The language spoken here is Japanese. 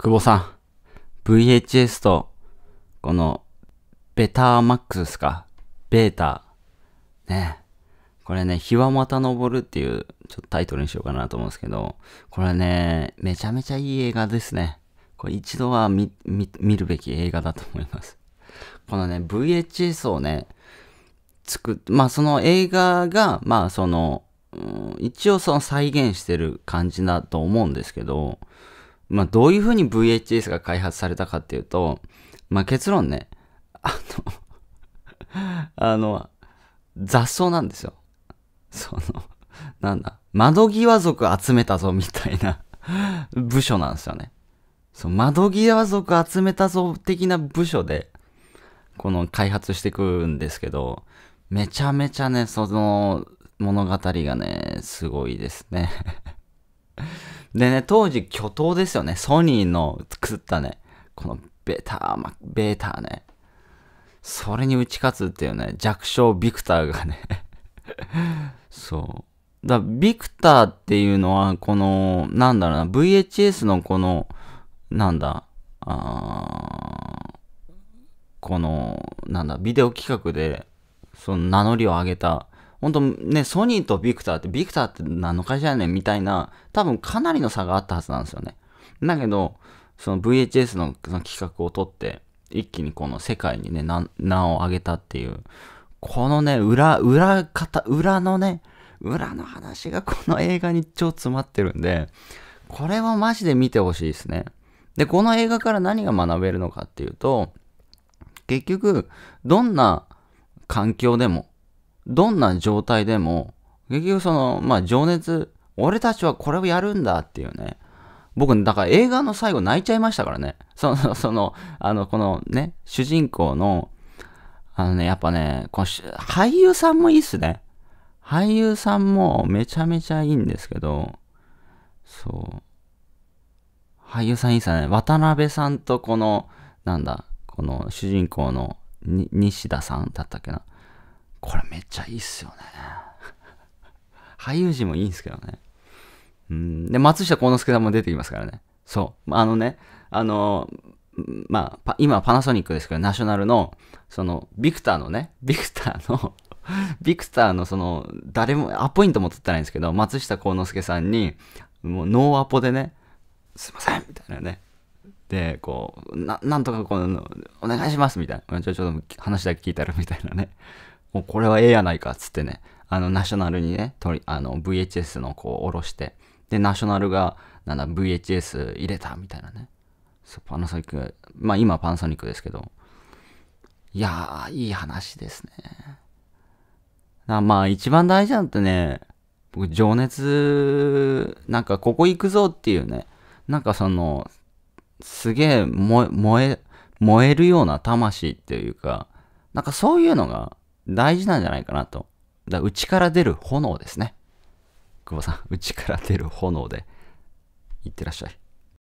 久保さん、VHS と、この、ベターマックスですかベータ。ね。これね、日はまた昇るっていう、ちょっとタイトルにしようかなと思うんですけど、これね、めちゃめちゃいい映画ですね。これ一度は見、見、見るべき映画だと思います。このね、VHS をね、作っ、まあその映画が、まあその、うん、一応その再現してる感じだと思うんですけど、まあ、どういうふうに VHS が開発されたかっていうと、まあ、結論ね、あの あの、雑草なんですよ。その、なんだ、窓際族集めたぞみたいな 部署なんですよね。そう、窓際族集めたぞ的な部署で、この開発してくんですけど、めちゃめちゃね、その物語がね、すごいですねでね、当時巨頭ですよね。ソニーの作ったね、このベター、ま、ベータね。それに打ち勝つっていうね、弱小ビクターがね そう。だビクターっていうのは、この、なんだろうな、VHS のこの、なんだ、あこの、なんだ、ビデオ企画で、その名乗りを上げた本当ね、ソニーとビクターって、ビクターって何の会社やねんみたいな、多分かなりの差があったはずなんですよね。だけど、その VHS のその企画を取って、一気にこの世界にね、名を上げたっていう、このね、裏、裏方、裏のね、裏の話がこの映画に超詰まってるんで、これはマジで見てほしいですね。で、この映画から何が学べるのかっていうと、結局、どんな環境でも、どんな状態でも、結局その、まあ、情熱、俺たちはこれをやるんだっていうね。僕、だから映画の最後泣いちゃいましたからね。その、その、あの、このね、主人公の、あのね、やっぱね、この俳優さんもいいっすね。俳優さんもめちゃめちゃいいんですけど、そう。俳優さんいいっすね。渡辺さんとこの、なんだ、この主人公の西田さんだったっけな。これめっちゃいいっすよね俳優陣もいいんですけどねうんで松下幸之助さんも出てきますからねそうあのねあのまあ、今パナソニックですけど、ナショナルの、その、ビクターのね、ビクターのビクターのその、誰も、アポイントも取ってないんですけど、松下幸之助さんに、もうノーアポでね、すいませんみたいなね。で、こう、な、なんとかこの、お願いしますみたいな。ちょ、ちょっと話だけ聞いたらみたいなね。もうこれはええやないかっつってね、あの、ナショナルにね、とりあの VHS のこう、下ろして、で、ナショナルが、なんだ、VHS 入れたみたいなね。そう、パナソニック、まあ今パナソニックですけど、いやー、いい話ですね。まあ一番大事なんてね、僕、情熱、なんかここ行くぞっていうね、なんかその、すげえ燃え、燃えるような魂っていうか、なんかそういうのが大事なんじゃないかなと。だから内から出る炎ですね。久保さん、内から出る炎で、いってらっしゃい。